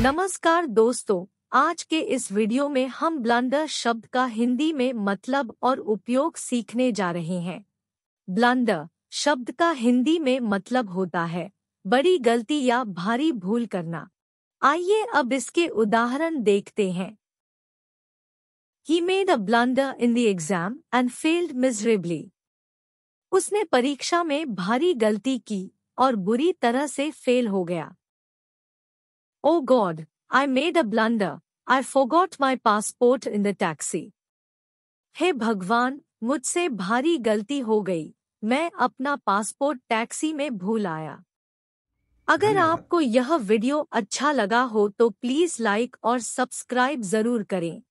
नमस्कार दोस्तों आज के इस वीडियो में हम ब्लंडर शब्द का हिंदी में मतलब और उपयोग सीखने जा रहे हैं ब्लंडर शब्द का हिंदी में मतलब होता है बड़ी गलती या भारी भूल करना आइए अब इसके उदाहरण देखते हैं He made a blunder in the exam and failed miserably. उसने परीक्षा में भारी गलती की और बुरी तरह से फेल हो गया Oh God, I made a blunder. I forgot my passport in the taxi. हे भगवान मुझसे भारी गलती हो गई मैं अपना पासपोर्ट टैक्सी में भूल आया अगर आपको यह वीडियो अच्छा लगा हो तो प्लीज लाइक और सब्सक्राइब जरूर करें